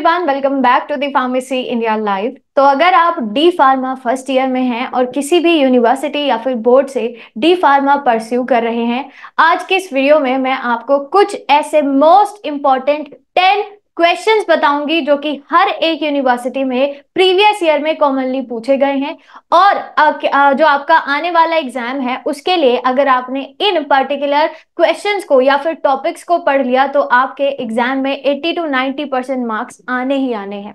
everyone welcome back to the pharmacy India live तो अगर आप डी फार्मा फर्स्ट ईयर में हैं और किसी भी यूनिवर्सिटी या फिर बोर्ड से डी फार्मा परस्यू कर रहे हैं आज के इस वीडियो में मैं आपको कुछ ऐसे मोस्ट इंपॉर्टेंट टेन क्वेश्चंस बताऊंगी जो कि हर एक यूनिवर्सिटी में प्रीवियस ईयर में कॉमनली पूछे गए हैं और जो आपका आने वाला एग्जाम है उसके लिए अगर आपने इन पर्टिकुलर क्वेश्चंस को या फिर टॉपिक्स को पढ़ लिया तो आपके एग्जाम में 80 टू 90 परसेंट मार्क्स आने ही आने हैं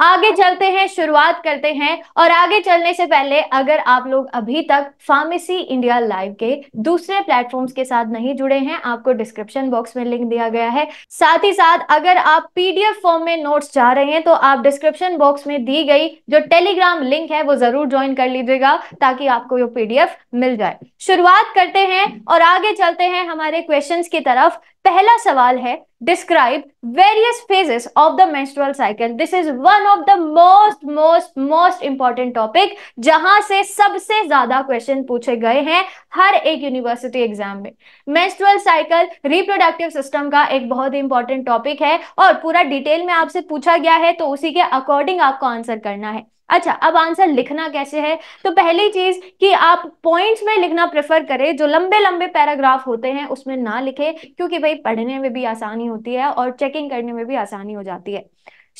आगे चलते हैं शुरुआत करते हैं और आगे चलने से पहले अगर आप लोग अभी तक फार्मेसी इंडिया लाइव के दूसरे प्लेटफॉर्म्स के साथ नहीं जुड़े हैं आपको डिस्क्रिप्शन बॉक्स में लिंक दिया गया है साथ ही साथ अगर आप पीडीएफ फॉर्म में नोट्स चाह रहे हैं तो आप डिस्क्रिप्शन बॉक्स में दी गई जो टेलीग्राम लिंक है वो जरूर ज्वाइन कर लीजिएगा ताकि आपको ये पीडीएफ मिल जाए शुरुआत करते हैं और आगे चलते हैं हमारे क्वेश्चन की तरफ पहला सवाल है describe various phases of the menstrual cycle this is one of the most most most important topic जहां से सबसे ज्यादा क्वेश्चन पूछे गए हैं हर एक यूनिवर्सिटी एग्जाम में मेंस्ट्रुअल साइकिल रिप्रोडक्टिव सिस्टम का एक बहुत ही इंपॉर्टेंट टॉपिक है और पूरा डिटेल में आपसे पूछा गया है तो उसी के अकॉर्डिंग आपको आंसर करना है अच्छा अब आंसर लिखना कैसे है तो पहली चीज कि आप पॉइंट्स में लिखना प्रेफर करें जो लंबे लंबे पैराग्राफ होते हैं उसमें ना लिखें क्योंकि भाई से पढ़ने में भी आसानी होती है और चेकिंग करने में भी आसानी हो जाती है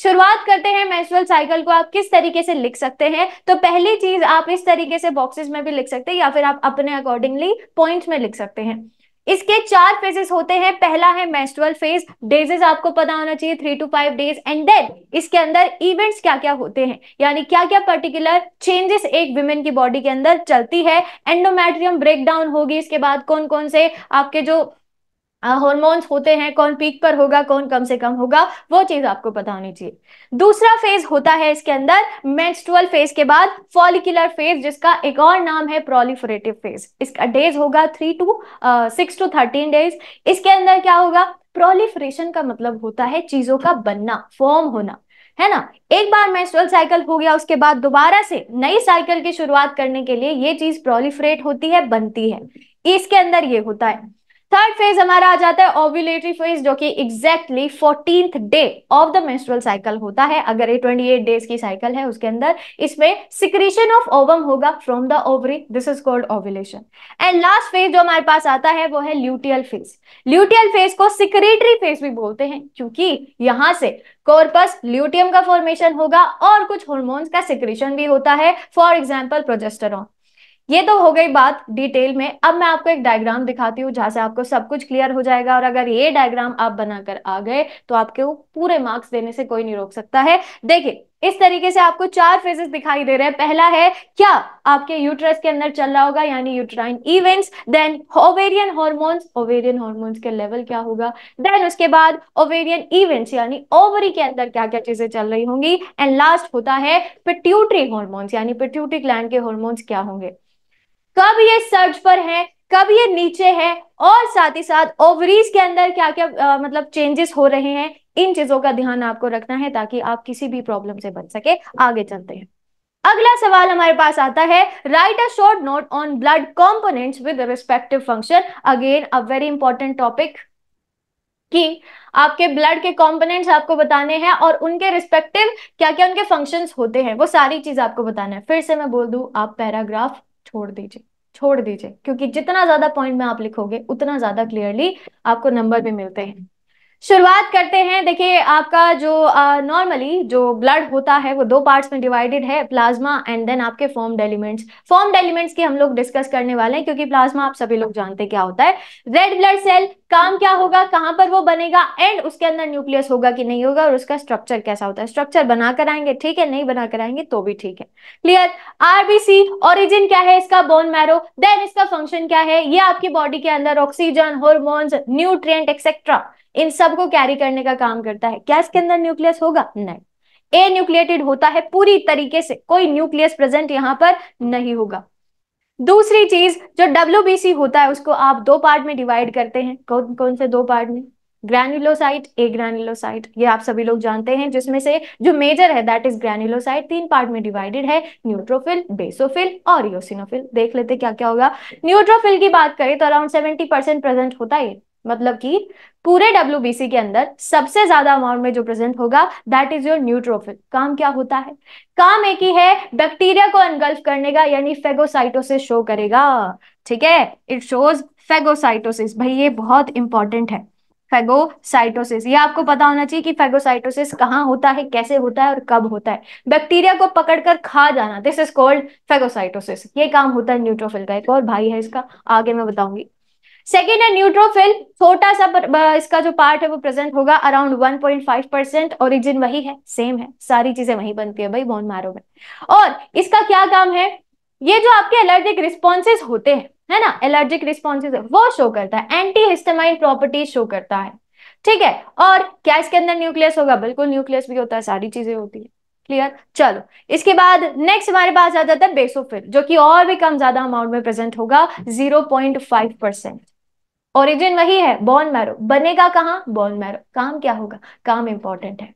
शुरुआत करते हैं मेंस्ट्रुअल साइकिल को आप किस तरीके से लिख सकते हैं तो पहली चीज आप इस तरीके से बॉक्सेस में भी लिख सकते हैं या फिर आप अपने अकॉर्डिंगली पॉइंट्स में लिख सकते हैं इसके चार फेजेस होते हैं पहला है मेंस्ट्रुअल फेज डेजेस आपको पता होना चाहिए three to five days and then इसके अंदर इवेंट्स क्या क्या होते हैं यानी क्या क्या पर्टिकुलर चेंजेस एक विमेन की बॉडी के अंदर चलती है एंडोमेट्रियम ब्रेकडाउन होगी इसके बाद कौन कौन से आपके जो हॉर्मोन्स होते हैं कौन पीक पर होगा कौन कम से कम होगा वो चीज आपको पता होनी चाहिए दूसरा फेज होता है इसके अंदर मेंस्ट्रुअल फेज के बाद फॉलिकुलर फेज जिसका एक और नाम है प्रोलिफरेटिव फेज इसका डेज होगा three to six to thirteen days इसके अंदर क्या होगा प्रोलिफरेशन का मतलब होता है चीजों का बनना फॉर्म होना है ना एक बार मेंस्ट्रुअल साइकिल हो गया उसके बाद दोबारा से नई साइकिल की शुरुआत करने के लिए ये चीज प्रोलिफरेट होती है बनती है इसके अंदर ये होता है थर्ड फेज हमारा आ जाता है ओव्यूलेटरी फेज जो कि exactly fourteenth day of the menstrual cycle होता है अगर ये 28 डेज की साइकिल है उसके अंदर इसमें सिक्रीशन ऑफ ओवम होगा from the ovary this is called ovulation and last phase जो हमारे पास आता है वो है ल्यूटियल फेज ल्यूटियल फेज को सिक्रेटरी फेज भी बोलते हैं क्योंकि यहां से कॉर्पस ल्यूटियम का फॉर्मेशन होगा और कुछ हॉर्मोन्स का सिक्रेशन भी होता है फॉर एग्जाम्पल प्रोजेस्टरॉन ये तो हो गई बात डिटेल में अब मैं आपको एक डायग्राम दिखाती हूँ जहां से आपको सब कुछ क्लियर हो जाएगा और अगर ये डायग्राम आप बनाकर आ गए तो आपके पूरे मार्क्स देने से कोई नहीं रोक सकता है देखिए इस तरीके से आपको चार फेजेस दिखाई दे रहे हैं पहला है क्या आपके यूट्रस के अंदर चल रहा होगा यानी uterine events then ovarian hormones ovarian hormones के लेवल क्या होगा देन उसके बाद ओवेरियन इवेंट्स यानी ओवरी के अंदर क्या क्या चीजें चल रही होंगी एंड लास्ट होता है पिट्यूटरी हॉर्मोन्स यानी पिट्यूटरी ग्लैंड के हॉर्मोन्स क्या होंगे कब ये सर्ज पर है कब ये नीचे है और साथ ही साथ ओवरीज के अंदर क्या क्या आ, मतलब चेंजेस हो रहे हैं इन चीजों का ध्यान आपको रखना है ताकि आप किसी भी प्रॉब्लम से बच सके आगे चलते हैं अगला सवाल हमारे पास आता है right a short note on blood component with respective function again a very important topic कि आपके ब्लड के कंपोनेंट्स आपको बताने हैं और उनके रिस्पेक्टिव क्या क्या उनके फंक्शंस होते हैं वो सारी चीज आपको बताना है फिर से मैं बोल दू आप पैराग्राफ छोड़ दीजिए छोड़ दीजिए क्योंकि जितना ज्यादा पॉइंट में आप लिखोगे उतना ज्यादा क्लियरली आपको नंबर भी मिलते हैं शुरुआत करते हैं देखिए आपका जो नॉर्मली uh, जो ब्लड होता है वो दो पार्ट्स में डिवाइडेड है प्लाज्मा एंड देन आपके फॉर्म एलिमेंट्स फॉर्म एलिमेंट्स की हम लोग डिस्कस करने वाले हैं क्योंकि प्लाज्मा आप सभी लोग जानते क्या होता है रेड ब्लड सेल काम क्या होगा कहां पर वो बनेगा एंड उसके अंदर न्यूक्लियस होगा कि नहीं होगा और उसका स्ट्रक्चर कैसा होता है स्ट्रक्चर बना कराएंगे ठीक है नहीं बना कराएंगे तो भी ठीक है क्लियर आरबीसी ओरिजिन क्या है इसका बोन मैरो देन इसका फंक्शन क्या है ये आपकी बॉडी के अंदर ऑक्सीजन हॉर्मोन्स न्यूट्रिय एक्सेट्रा इन सब को कैरी करने का काम करता है क्या इसके अंदर न्यूक्लियस होगा नहीं ए न्यूक्लिएटेड होता है पूरी तरीके से कोई न्यूक्लियस प्रेजेंट यहाँ पर नहीं होगा दूसरी चीज जो डब्ल्यू होता है उसको आप दो पार्ट में डिवाइड करते हैं कौन कौन से दो पार्ट में ग्रैन्युलोसाइट ए ग्रैन्युलोसाइट ये आप सभी लोग जानते हैं जिसमें से जो मेजर है दैट इज ग्रैन्युलोसाइट तीन पार्ट में डिवाइडेड है न्यूट्रोफिल बेसोफिल और योसिनोफिल देख लेते क्या क्या होगा न्यूट्रोफिल की बात करें तो अराउंड सेवेंटी परसेंट प्रेजेंट होता है मतलब कि पूरे डब्ल्यू के अंदर सबसे ज्यादा अमाउंट में जो प्रेजेंट होगा दैट इज योर न्यूट्रोफिल काम क्या होता है काम एक ही है बैक्टीरिया को अनगल्फ करने का यानी फेगोसाइटोसिस शो करेगा ठीक है इट शोज फेगोसाइटोसिस भाई ये बहुत इंपॉर्टेंट है फेगोसाइटोसिस ये आपको पता होना चाहिए कि फेगोसाइटोसिस कहाँ होता है कैसे होता है और कब होता है बैक्टीरिया को पकड़कर खा जाना दिस इज कॉल्ड फेगोसाइटोसिस ये काम होता है न्यूट्रोफिल का एक और भाई है इसका आगे मैं बताऊंगी सेकेंड है न्यूट्रोफिल छोटा सा इसका जो पार्ट है वो प्रेजेंट होगा अराउंड 1.5 परसेंट ओरिजिन वही है सेम है सारी चीजें वही बनती है भाई बोन मारो में और इसका क्या काम है ये जो आपके एलर्जिक रिस्पॉन्सेज होते हैं है ना एलर्जिक रिस्पॉन्सेज वो शो करता है एंटी हिस्टेमाइन प्रॉपर्टी शो करता है ठीक है और क्या इसके अंदर न्यूक्लियस होगा बिल्कुल न्यूक्लियस भी होता है सारी चीजें होती है क्लियर चलो इसके बाद नेक्स्ट हमारे पास आ जाता है बेसोफिल जो कि और भी कम ज्यादा अमाउंट में प्रेजेंट होगा 0.5 परसेंट ओरिजिन वही है बॉन मैरो बनेगा कहाँ बॉन मैरो काम क्या होगा काम इंपॉर्टेंट है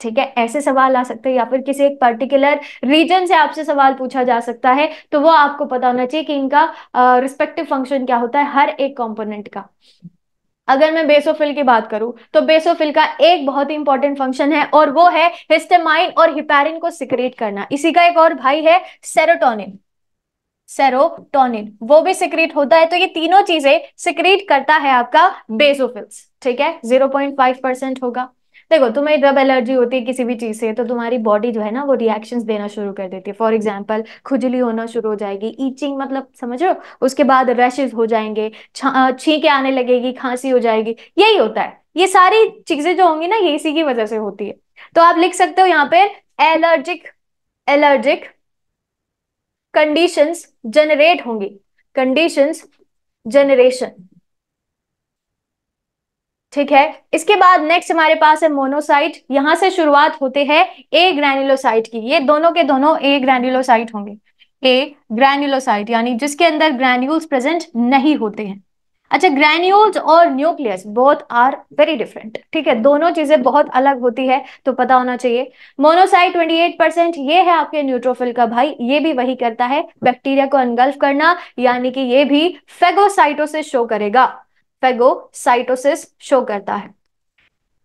ठीक है ऐसे सवाल आ सकते हैं या फिर किसी एक पर्टिकुलर रीजन से आपसे सवाल पूछा जा सकता है तो वो आपको पता होना चाहिए कि इनका रिस्पेक्टिव uh, फंक्शन क्या होता है हर एक कंपोनेंट का अगर मैं बेसोफिल की बात करूं तो बेसोफिल का एक बहुत ही इंपॉर्टेंट फंक्शन है और वो है हिस्टेमाइन और हिपेरिन को सिक्रेट करना इसी का एक और भाई है सेरोटोनिन सेरोटोनिन वो भी सिक्रीट होता है तो ये तीनों चीजें सिक्रीट करता है आपका बेसोफिल्स ठीक है जीरो पॉइंट फाइव परसेंट होगा देखो तुम्हें जब एलर्जी होती है किसी भी चीज से तो तुम्हारी बॉडी जो है ना वो रिएक्शंस देना शुरू कर देती है फॉर एग्जाम्पल खुजली होना शुरू हो जाएगी ईचिंग मतलब समझो उसके बाद रैशेज हो जाएंगे छींके आने लगेगी खांसी हो जाएगी यही होता है ये सारी चीजें जो होंगी ना ये इसी की वजह से होती है तो आप लिख सकते हो यहाँ पे एलर्जिक एलर्जिक कंडीशंस जनरेट होंगे कंडीशंस जनरेशन ठीक है इसके बाद नेक्स्ट हमारे पास है मोनोसाइट यहां से शुरुआत होते हैं ए ग्रैन्युलोसाइट की ये दोनों के दोनों ए ग्रैन्युलोसाइट होंगे ए ग्रैन्युलोसाइट यानी जिसके अंदर ग्रैन्यूल्स प्रेजेंट नहीं होते हैं अच्छा ग्रेन्यूल्स और nucleus both are very different ठीक है दोनों चीजें बहुत अलग होती है तो पता होना चाहिए मोनोसाइट 28 परसेंट ये है आपके न्यूट्रोफिल का भाई ये भी वही करता है बैक्टीरिया को अनगल्फ करना यानी कि ये भी फेगोसाइटोसिस शो करेगा फेगोसाइटोसिस शो करता है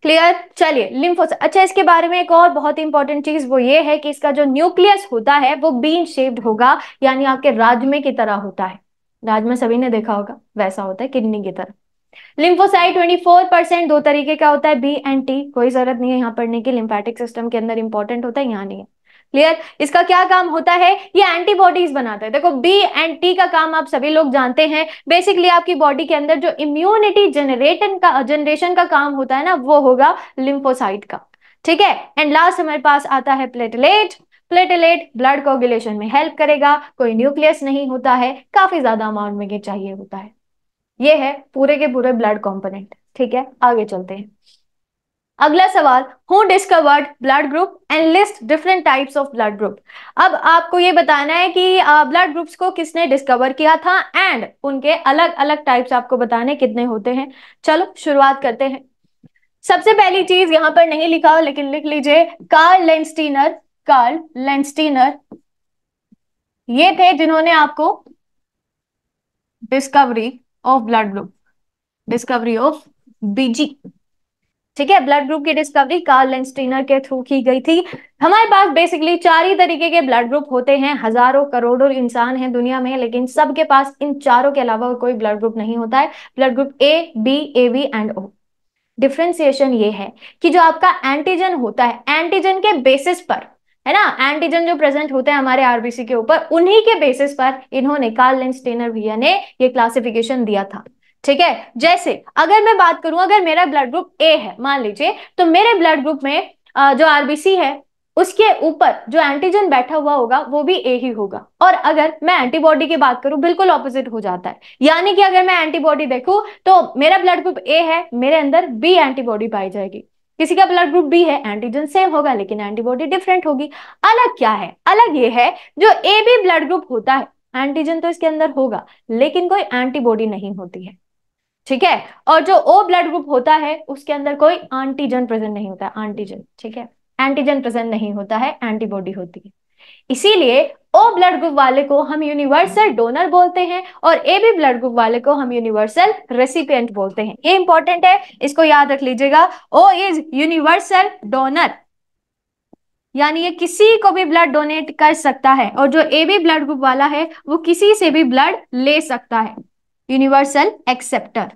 क्लियर चलिए लिम्फोस अच्छा इसके बारे में एक और बहुत इंपॉर्टेंट चीज वो ये है कि इसका जो न्यूक्लियस होता है वो बीन शेप्ड होगा यानी आपके राजमे की तरह होता है राज में सभी ने देखा होगा वैसा होता है किडनी की तरह लिम्फोसाइट 24 परसेंट दो तरीके का होता है बी एंड टी कोई जरूरत नहीं है यहाँ पढ़ने की लिम्फेटिक सिस्टम के अंदर इंपॉर्टेंट होता है यहाँ नहीं है क्लियर इसका क्या काम होता है ये एंटीबॉडीज बनाता है देखो बी एंड टी का काम आप सभी लोग जानते हैं बेसिकली आपकी बॉडी के अंदर जो इम्यूनिटी जनरेटन का जनरेशन का काम होता है ना वो होगा लिम्फोसाइट का ठीक है एंड लास्ट हमारे पास आता है प्लेटलेट प्लेटेलेट ब्लड कोगुलेशन में हेल्प करेगा कोई न्यूक्लियस नहीं होता है काफी ज्यादा अमाउंट में ये चाहिए होता है ये है पूरे के पूरे ब्लड कॉम्पोनेंट ठीक है आगे चलते हैं अगला सवाल who discovered blood group and list different types of blood group अब आपको ये बताना है कि ब्लड uh, ग्रुप्स को किसने डिस्कवर किया था एंड उनके अलग अलग टाइप्स आपको बताने कितने होते हैं चलो शुरुआत करते हैं सबसे पहली चीज यहाँ पर नहीं लिखा हो लेकिन लिख लीजिए कार्ल लेंस्टीनर कार्ल लेंस्टीनर ये थे जिन्होंने आपको discovery of blood group discovery of BG ठीक है ब्लड ग्रुप की डिस्कवरी कार्ल लेंस्टीनर के थ्रू की गई थी हमारे पास बेसिकली चार ही तरीके के ब्लड ग्रुप होते हैं हजारों करोड़ों इंसान हैं दुनिया में लेकिन सबके पास इन चारों के अलावा कोई ब्लड ग्रुप नहीं होता है blood group A B A B and O differentiation ये है कि जो आपका एंटीजन होता है एंटीजन के बेसिस पर है ना एंटीजन जो प्रेजेंट होते हैं हमारे आरबीसी के ऊपर उन्हीं के बेसिस पर इन्होंने कार्ल स्टेनर भैया ने ये क्लासिफिकेशन दिया था ठीक है जैसे अगर मैं बात करूं अगर मेरा ब्लड ग्रुप ए है मान लीजिए तो मेरे ब्लड ग्रुप में जो आरबीसी है उसके ऊपर जो एंटीजन बैठा हुआ होगा वो भी ए ही होगा और अगर मैं एंटीबॉडी की बात करूं बिल्कुल ऑपोजिट हो जाता है यानी कि अगर मैं एंटीबॉडी देखूं तो मेरा ब्लड ग्रुप ए है मेरे अंदर बी एंटीबॉडी पाई जाएगी किसी का ब्लड ग्रुप बी है एंटीजन सेम होगा लेकिन एंटीबॉडी डिफरेंट होगी अलग क्या है अलग ये है जो ए बी ब्लड ग्रुप होता है एंटीजन तो इसके अंदर होगा लेकिन कोई एंटीबॉडी नहीं होती है ठीक है और जो ओ ब्लड ग्रुप होता है उसके अंदर कोई एंटीजन प्रेजेंट नहीं होता एंटीजन ठीक है एंटीजन प्रेजेंट नहीं होता है एंटीबॉडी होती है इसीलिए ओ ब्लड ग्रुप वाले को हम यूनिवर्सल डोनर बोलते हैं और ए बी ब्लड ग्रुप वाले को हम यूनिवर्सल रेसिपिएंट बोलते हैं ये इंपॉर्टेंट है इसको याद रख लीजिएगा ओ इज यूनिवर्सल डोनर यानी ये किसी को भी ब्लड डोनेट कर सकता है और जो ए बी ब्लड ग्रुप वाला है वो किसी से भी ब्लड ले सकता है यूनिवर्सल एक्सेप्टर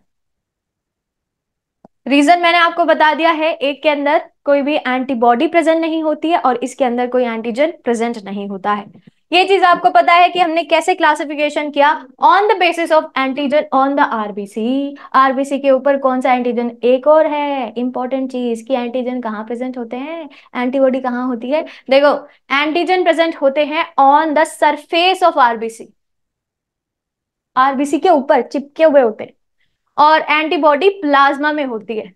रीजन मैंने आपको बता दिया है एक के अंदर कोई भी एंटीबॉडी प्रेजेंट नहीं होती है और इसके अंदर कोई एंटीजन प्रेजेंट नहीं होता है ये चीज आपको पता है कि हमने कैसे क्लासिफिकेशन किया on the basis of antigen on the RBC RBC के ऊपर कौन सा एंटीजन एक और है इंपॉर्टेंट चीज कि एंटीजन कहाँ प्रेजेंट होते हैं एंटीबॉडी कहाँ होती है देखो एंटीजन प्रेजेंट होते हैं on the surface of RBC RBC के ऊपर चिपके हुए होते हैं और एंटीबॉडी प्लाज्मा में होती है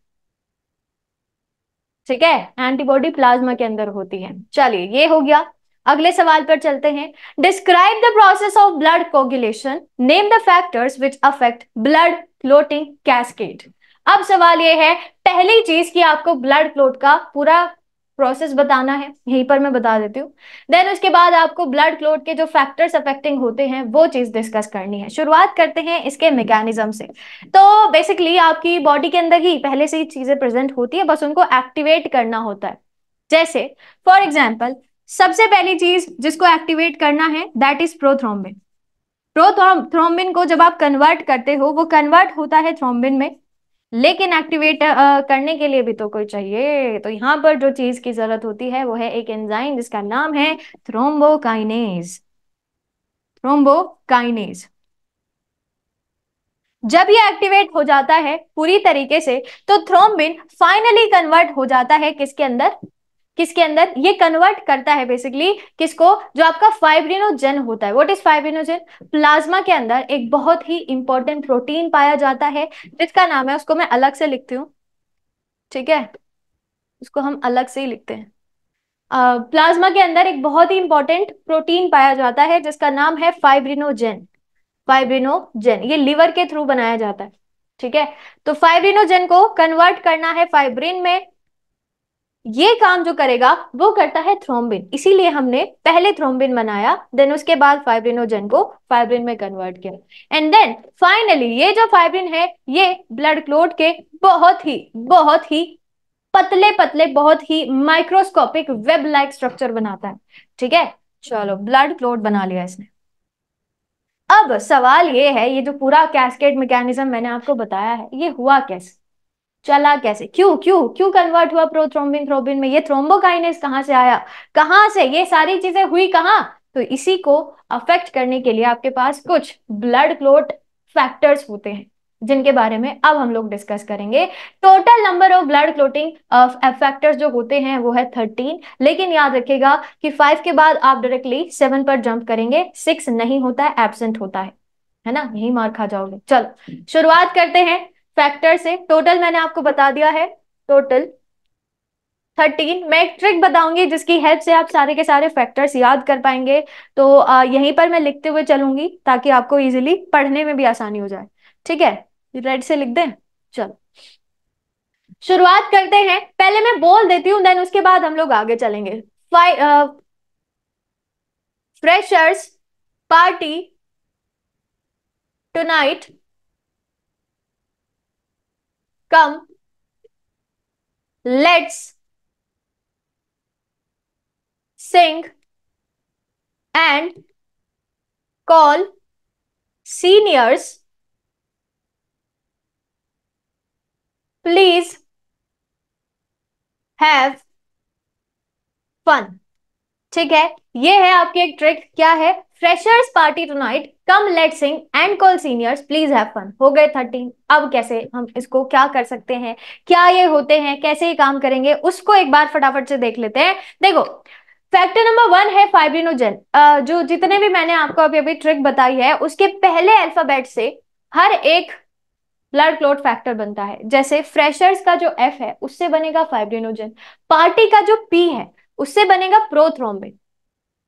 ठीक है एंटीबॉडी प्लाज्मा के अंदर होती है चलिए ये हो गया अगले सवाल पर चलते हैं describe the process of blood coagulation name the factors which affect blood clotting cascade अब सवाल यह है पहली चीज कि आपको ब्लड क्लोट का पूरा प्रोसेस बताना है यहीं पर मैं बता देती हूँ देन उसके बाद आपको ब्लड क्लोट के जो फैक्टर्स अफेक्टिंग होते हैं वो चीज डिस्कस करनी है शुरुआत करते हैं इसके मैकेनिज्म से तो बेसिकली आपकी बॉडी के अंदर ही पहले से ही चीजें प्रेजेंट होती है बस उनको एक्टिवेट करना होता है जैसे फॉर एग्जाम्पल सबसे पहली चीज जिसको एक्टिवेट करना है दैट इज प्रोथ्रोम्बिन प्रोथ्रोम्बिन को जब आप कन्वर्ट करते हो वो कन्वर्ट होता है थ्रोम्बिन में लेकिन एक्टिवेट करने के लिए भी तो कोई चाहिए तो यहाँ पर जो चीज की जरूरत होती है वो है एक एंजाइम जिसका नाम है थ्रोम्बोकाइनेज थ्रोम्बोकाइनेज जब ये एक्टिवेट हो जाता है पूरी तरीके से तो थ्रोम्बिन फाइनली कन्वर्ट हो जाता है किसके अंदर किसके अंदर ये कन्वर्ट करता है बेसिकली किसको जो आपका फाइब्रिनोजन होता है व्हाट इज फाइब्रिनोजन प्लाज्मा के अंदर एक बहुत ही इंपॉर्टेंट प्रोटीन पाया जाता है जिसका नाम है उसको मैं अलग से लिखती हूँ ठीक है उसको हम अलग से ही लिखते हैं प्लाज्मा uh, के अंदर एक बहुत ही इंपॉर्टेंट प्रोटीन पाया जाता है जिसका नाम है फाइब्रिनोजेन फाइब्रिनोजेन ये लिवर के थ्रू बनाया जाता है ठीक है तो फाइब्रिनोजेन को कन्वर्ट करना है फाइब्रिन में ये काम जो करेगा वो करता है थ्रोम्बिन इसीलिए हमने पहले थ्रोम्बिन बनाया देन उसके बाद फाइब्रिनोजन को फाइब्रिन में कन्वर्ट किया एंड देन फाइनली ये जो फाइब्रिन है ये ब्लड क्लोट के बहुत ही बहुत ही पतले पतले बहुत ही माइक्रोस्कोपिक वेब लाइक स्ट्रक्चर बनाता है ठीक है चलो ब्लड क्लोट बना लिया इसने अब सवाल ये है ये जो पूरा कैस्केट मैकेनिज्म मैंने आपको बताया है ये हुआ कैसे चला कैसे क्यों क्यों क्यों कन्वर्ट हुआ प्रोथ्रोम्बिन थ्रोबिन में ये थ्रोम्बोकाइनेस कहाँ से आया कहाँ से ये सारी चीजें हुई कहाँ तो इसी को अफेक्ट करने के लिए आपके पास कुछ ब्लड क्लोट फैक्टर्स होते हैं जिनके बारे में अब हम लोग डिस्कस करेंगे total number of blood clotting factors जो होते हैं वो है थर्टीन लेकिन याद रखेगा कि फाइव के बाद आप डायरेक्टली सेवन पर जंप करेंगे सिक्स नहीं होता है एबसेंट होता है है ना यही मार खा जाओगे चलो शुरुआत करते हैं फैक्टर्स है टोटल मैंने आपको बता दिया है टोटल थर्टीन मैं एक ट्रिक बताऊंगी जिसकी हेल्प से आप सारे के सारे फैक्टर्स याद कर पाएंगे तो यहीं पर मैं लिखते हुए चलूंगी ताकि आपको इजीली पढ़ने में भी आसानी हो जाए ठीक है रेड से लिख दें चलो शुरुआत करते हैं पहले मैं बोल देती हूँ देन उसके बाद हम लोग आगे चलेंगे freshers party tonight come let's sing and call seniors please have fun ठीक है ये है आपकी एक ट्रिक क्या है freshers party tonight come let sing and call seniors please have fun हो गए थर्टीन अब कैसे हम इसको क्या कर सकते हैं क्या ये होते हैं कैसे ये काम करेंगे उसको एक बार फटाफट से देख लेते हैं देखो फैक्टर नंबर वन है फाइब्रिनोजन जो जितने भी मैंने आपको अभी अभी ट्रिक बताई है उसके पहले अल्फाबेट से हर एक ब्लड क्लोट फैक्टर बनता है जैसे फ्रेशर्स का जो एफ है उससे बनेगा फाइब्रिनोजन पार्टी का जो पी है उससे बनेगा प्रोथ्रोम्बिन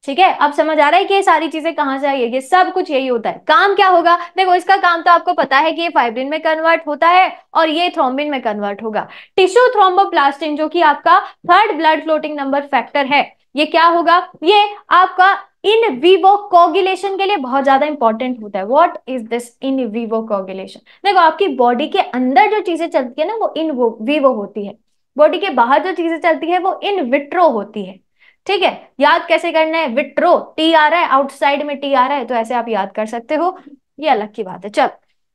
ठीक है अब समझ आ रहा है कि ये सारी चीजें कहां से आई है ये सब कुछ यही होता है काम क्या होगा देखो इसका काम तो आपको पता है कि ये फाइब्रिन में कन्वर्ट होता है और ये थ्रोम्बिन में कन्वर्ट होगा टिश्यू थ्रोम्बोप्लास्टिन जो कि आपका third blood floating number factor है ये क्या होगा ये आपका इन विवो कोगुलेशन के लिए बहुत ज्यादा इंपॉर्टेंट होता है what is this in vivo coagulation देखो आपकी बॉडी के अंदर जो चीजें चलती है ना वो इन विवो होती है बॉडी के बाहर जो चीजें चलती है वो इन विट्रो होती है ठीक है याद कैसे करना है विट्रो टी आ रहा है आउटसाइड में टी आ रहा है तो ऐसे आप याद कर सकते हो ये अलग की बात है चल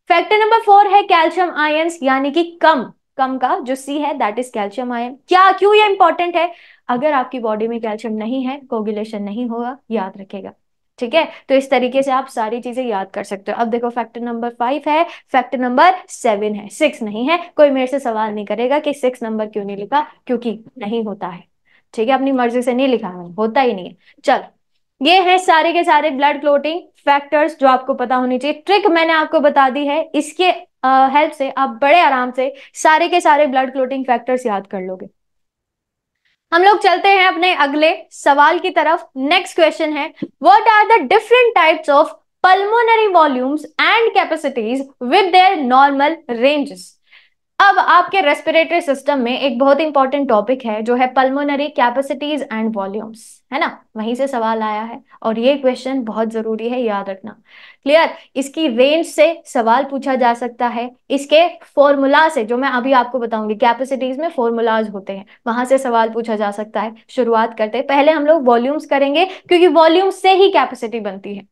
फैक्टर नंबर फोर है कैल्शियम आयंस यानी कि कम कम का जो सी है दैट इज कैल्शियम आयन क्या क्यों ये इंपॉर्टेंट है अगर आपकी बॉडी में कैल्शियम नहीं है कोगुलेशन नहीं होगा याद रखेगा ठीक है तो इस तरीके से आप सारी चीजें याद कर सकते हो अब देखो फैक्टर नंबर फाइव है फैक्टर नंबर सेवन है सिक्स नहीं है कोई मेरे से सवाल नहीं करेगा कि सिक्स नंबर क्यों नहीं लिखा क्योंकि नहीं होता है ठीक है अपनी मर्जी से नहीं लिखा है होता ही नहीं है चल ये है सारे के सारे ब्लड क्लोटिंग फैक्टर्स जो आपको पता होनी चाहिए ट्रिक मैंने आपको बता दी है इसके हेल्प से आप बड़े आराम से सारे के सारे ब्लड क्लोटिंग फैक्टर्स याद कर लोगे हम लोग चलते हैं अपने अगले सवाल की तरफ नेक्स्ट क्वेश्चन है what are the different types of pulmonary volumes and capacities with their normal ranges अब आपके रेस्पिरेटरी सिस्टम में एक बहुत इंपॉर्टेंट टॉपिक है जो है पल्मोनरी कैपेसिटीज एंड वॉल्यूम्स है ना वहीं से सवाल आया है और ये क्वेश्चन बहुत जरूरी है याद रखना क्लियर इसकी रेंज से सवाल पूछा जा सकता है इसके फॉर्मूला से जो मैं अभी आपको बताऊंगी कैपेसिटीज में फॉर्मूलाज होते हैं वहां से सवाल पूछा जा सकता है शुरुआत करते पहले हम लोग वॉल्यूम्स करेंगे क्योंकि वॉल्यूम से ही कैपेसिटी बनती है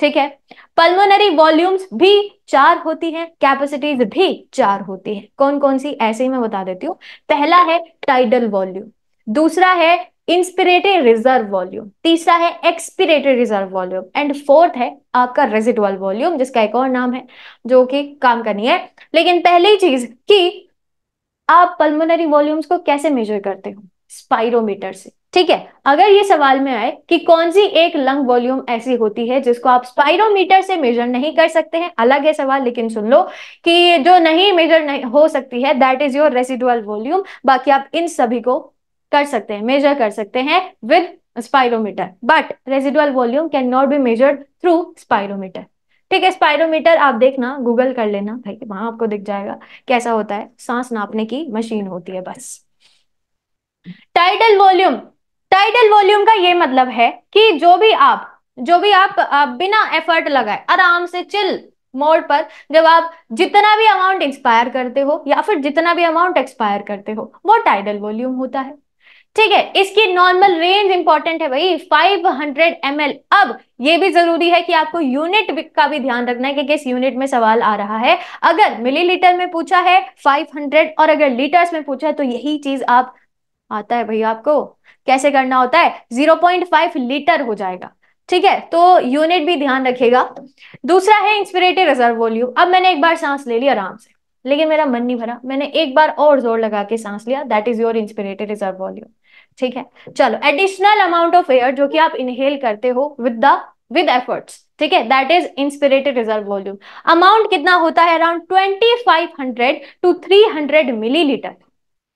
ठीक है पल्मोनरी वॉल्यूम्स भी चार होती हैं कैपेसिटीज भी चार होती है कौन कौन सी ऐसे ही मैं बता देती हूँ पहला है टाइडल वॉल्यूम दूसरा है इंस्पिरेटेड रिजर्व वॉल्यूम तीसरा है expirated reserve volume and fourth है आपका रेजिडुअल वॉल्यूम जिसका एक और नाम है जो कि काम करनी है लेकिन पहली चीज कि आप पल्मोनरी वॉल्यूम्स को कैसे मेजर करते हो स्पाइरोमीटर से ठीक है अगर ये सवाल में आए कि कौन सी एक लंग वॉल्यूम ऐसी होती है जिसको आप स्पाइरोमीटर से मेजर नहीं कर सकते हैं अलग है सवाल लेकिन सुन लो कि जो नहीं मेजर नहीं हो सकती है that is your residual volume बाकी आप इन सभी को कर सकते हैं मेजर कर सकते हैं with spirometer but residual volume can not be measured through spirometer ठीक है स्पायरोमीटर आप देखना गूगल कर लेना भाई वहां आपको दिख जाएगा कैसा होता है सांस नापने की मशीन होती है बस टाइडल वॉल्यूम टाइडल वॉल्यूम का ये मतलब है कि जो भी आप जो भी आप, आप बिना एफर्ट लगाए आराम से चिल मोड पर जब आप जितना भी अमाउंट एक्सपायर करते हो या फिर जितना भी अमाउंट एक्सपायर करते हो वो टाइडल वॉल्यूम होता है ठीक है इसकी नॉर्मल रेंज इंपॉर्टेंट है भाई 500 हंड्रेड अब ये भी जरूरी है कि आपको यूनिट का भी ध्यान रखना है कि किस यूनिट में सवाल आ रहा है अगर मिलीलीटर में पूछा है 500 और अगर लीटर्स में पूछा है तो यही चीज आप आता है भाई आपको कैसे करना होता है 0.5 लीटर हो जाएगा ठीक है तो यूनिट भी ध्यान रखेगा दूसरा है इंस्पिरेटिव रिजर्व वॉल्यूम अब मैंने एक बार सांस ले ली आराम से लेकिन मेरा मन नहीं भरा मैंने एक बार और जोर लगा के सांस लिया that is your inspirated reserve volume ठीक है चलो एडिशनल अमाउंट ऑफ एयर जो कि आप इनहेल करते हो विद द विद एफर्ट्स ठीक है that is inspirated reserve volume amount कितना होता है अराउंड हंड्रेड टू 300 मिलीलीटर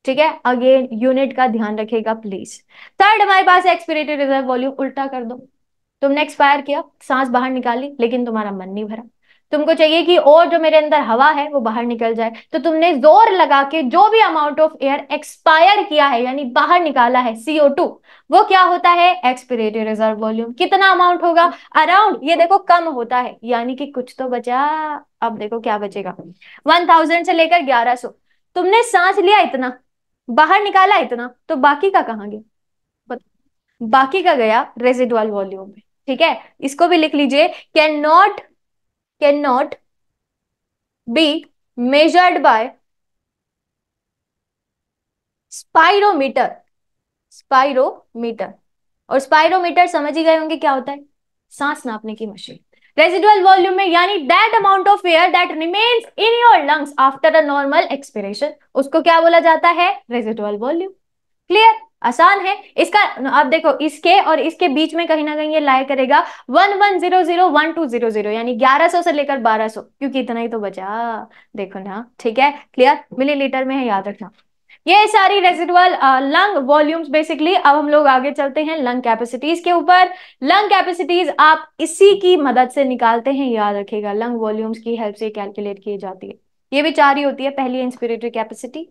ठीक है अगेन यूनिट का ध्यान रखेगा प्लीज थर्ड हमारे पास एक्सपिरेटेड रिजर्व वॉल्यूम उल्टा कर दो तुमने एक्सपायर किया सांस बाहर निकाली लेकिन तुम्हारा मन नहीं भरा तुमको चाहिए कि और जो मेरे अंदर हवा है वो बाहर निकल जाए तो तुमने जोर लगा के जो भी अमाउंट ऑफ एयर एक्सपायर किया है यानी बाहर निकाला है सीओ टू वो क्या होता है एक्सपिरेटरी रिजर्व वॉल्यूम कितना अमाउंट होगा अराउंड ये देखो कम होता है यानी कि कुछ तो बचा अब देखो क्या बचेगा वन थाउजेंड से लेकर ग्यारह सो तुमने सांस लिया इतना बाहर निकाला इतना तो बाकी का कहाँ गया बाकी का गया रेजिडुअल वॉल्यूम में ठीक है इसको भी लिख लीजिए can not not be measured by spirometer spirometer और स्पायरोमीटर समझ ही गए होंगे क्या होता है सांस नापने की मशीन रेजिडुअल वॉल्यूम में यानी that amount of air that remains in your lungs after a normal expiration उसको क्या बोला जाता है रेजिडुअल वॉल्यूम क्लियर आसान है इसका आप देखो इसके और इसके बीच में कहीं ना कहीं ये लाइक करेगा one one zero zero one two zero zero यानी ग्यारह सौ से लेकर बारह सौ क्योंकि इतना ही तो बचा देखो ना ठीक है क्लियर मिलीलीटर में है याद रखना ये सारी रेजिडुअल लंग वॉल्यूम्स बेसिकली अब हम लोग आगे चलते हैं लंग कैपेसिटीज के ऊपर लंग कैपेसिटीज आप इसी की मदद से निकालते हैं याद रखेगा लंग वॉल्यूम्स की हेल्प से कैलकुलेट की जाती है ये भी चार ही होती है पहली इंस्पिरेटरी कैपेसिटी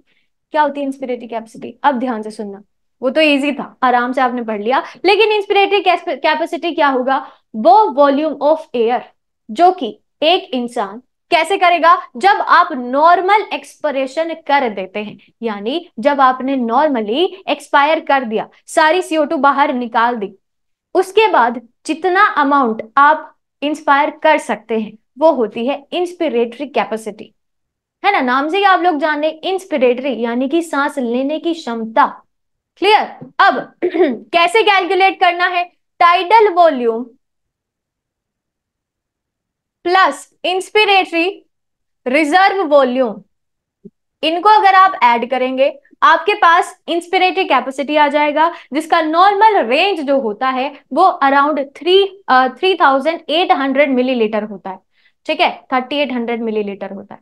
क्या होती है इंस्पिरेटरी कैपेसिटी अब ध्यान से सुनना वो तो इजी था आराम से आपने पढ़ लिया लेकिन इंस्पिरेटरी कैपेसिटी क्या होगा वो वॉल्यूम ऑफ एयर जो कि एक इंसान कैसे करेगा जब आप नॉर्मल एक्सपायरेशन कर देते हैं यानी जब आपने नॉर्मली एक्सपायर कर दिया सारी सीओ टू बाहर निकाल दी उसके बाद जितना अमाउंट आप इंस्पायर कर सकते हैं वो होती है इंस्पिरेटरी कैपेसिटी है ना नाम से ही आप लोग जान रहे इंस्पिरेटरी यानी कि सांस लेने की क्षमता क्लियर अब कैसे कैलकुलेट करना है tidal volume plus inspiratory reserve volume इनको अगर आप ऐड करेंगे आपके पास इंस्पिरेटरी कैपेसिटी आ जाएगा जिसका नॉर्मल रेंज जो होता है वो around three three thousand eight hundred millilitre होता है ठीक है थर्टी एट हंड्रेड मिलीलीटर होता है